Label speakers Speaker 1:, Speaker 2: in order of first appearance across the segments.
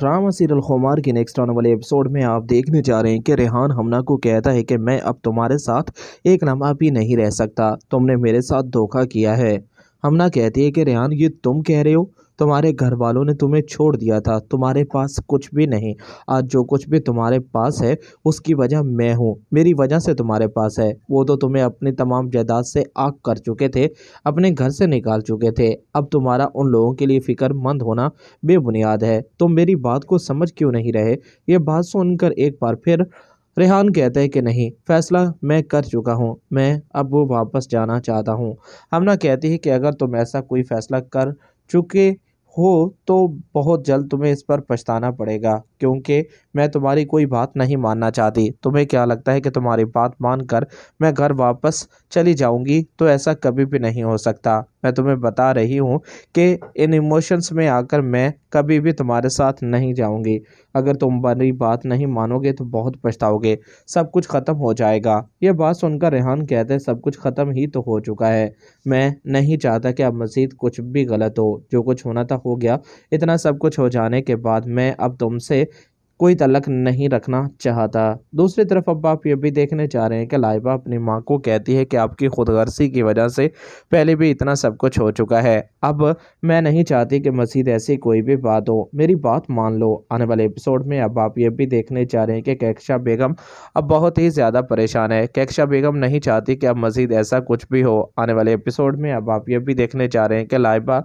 Speaker 1: drama serial खुमार के next आने वाले एपिसोड में आप देखने जा रहे हैं कि रेहान हमना को कहता है कि मैं अब तुम्हारे साथ एक लम्हा भी नहीं रह सकता तुमने मेरे साथ धोखा किया है हम ना कहती है कि रेहान ये तुम कह रहे हो तुम्हारे घर वालों ने तुम्हें छोड़ दिया था तुम्हारे पास कुछ भी नहीं आज जो कुछ भी तुम्हारे पास है उसकी वजह मैं हूँ मेरी वजह से तुम्हारे पास है वो तो तुम्हें अपनी तमाम जायदाद से आग कर चुके थे अपने घर से निकाल चुके थे अब तुम्हारा उन लोगों के लिए फ़िक्रमंद होना बेबुनियाद है तुम मेरी बात को समझ क्यों नहीं रहे ये बात सुनकर एक बार फिर रेहान कहते हैं कि नहीं फैसला मैं कर चुका हूँ मैं अब वो वापस जाना चाहता हूँ हमना कहती है कि अगर तुम ऐसा कोई फैसला कर चुके हो तो बहुत जल्द तुम्हें इस पर पछताना पड़ेगा क्योंकि मैं तुम्हारी कोई बात नहीं मानना चाहती तुम्हें क्या लगता है कि तुम्हारी बात मानकर मैं घर वापस चली जाऊंगी तो ऐसा कभी भी नहीं हो सकता मैं तुम्हें बता रही हूँ कि इन इमोशंस में आकर मैं कभी भी तुम्हारे साथ नहीं जाऊँगी अगर तुम बड़ी बात नहीं मानोगे तो बहुत पछताओगे सब कुछ ख़त्म हो जाएगा ये बात सुनकर रेहान कहते हैं सब कुछ ख़त्म ही तो हो चुका है मैं नहीं चाहता कि अब मज़ीद कुछ भी गलत हो जो कुछ होना था हो गया इतना सब कुछ हो जाने के बाद मैं अब तुमसे कोई तलक नहीं रखना चाहता दूसरी तरफ अब आप ये भी देखने चाह रहे हैं कि लाइबा अपनी माँ को कहती है कि आपकी खुदगर्सी की वजह से पहले भी इतना सब कुछ हो चुका है अब मैं नहीं चाहती कि मजीद ऐसी कोई भी बात हो मेरी बात मान लो आने वाले एपिसोड में अब आप ये भी देखने चाह रहे हैं कि कैक्शा बेगम अब बहुत ही ज़्यादा परेशान है कैक्शा बेगम नहीं चाहती कि अब मज़ीद ऐसा कुछ भी हो आने वाले एपिसोड में अब आप ये भी देखने चाह रहे हैं कि लाइबा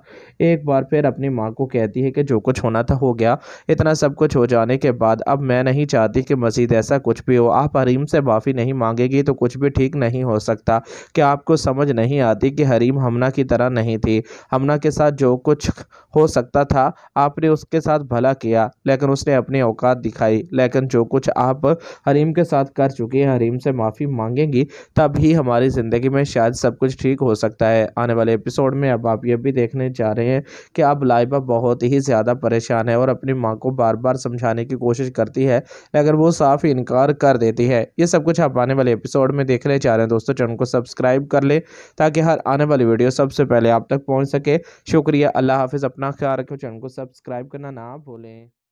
Speaker 1: एक बार फिर अपनी माँ को कहती है कि जो कुछ होना था हो गया इतना सब कुछ हो जाने के बाद अब मैं नहीं चाहती कि मज़ीद ऐसा कुछ भी हो आप हरीम से माफ़ी नहीं मांगेगी तो कुछ भी ठीक नहीं हो सकता क्या आपको समझ नहीं आती कि हरीम हमना की तरह नहीं थी हमना के साथ जो कुछ हो सकता था आपने उसके साथ भला किया लेकिन उसने अपनी औकात दिखाई लेकिन जो कुछ आप हरीम के साथ कर चुके हैं हरीम से माफ़ी मांगेंगी तब ही हमारी ज़िंदगी में शायद सब कुछ ठीक हो सकता है आने वाले एपिसोड में अब आप ये भी देखने जा रहे हैं कि अब लाइबा बहुत ही ज़्यादा परेशान है और अपनी माँ को बार बार समझाने की कोशिश कोशिश करती है मगर वो साफ इनकार कर देती है ये सब कुछ आप आने वाले एपिसोड में देखने चाह रहे हैं दोस्तों चैनल को सब्सक्राइब कर ले ताकि हर आने वाली वीडियो सबसे पहले आप तक पहुँच सके शुक्रिया अल्लाह हाफिज़ अपना ख्याल रखें चैनल को सब्सक्राइब करना ना भूलें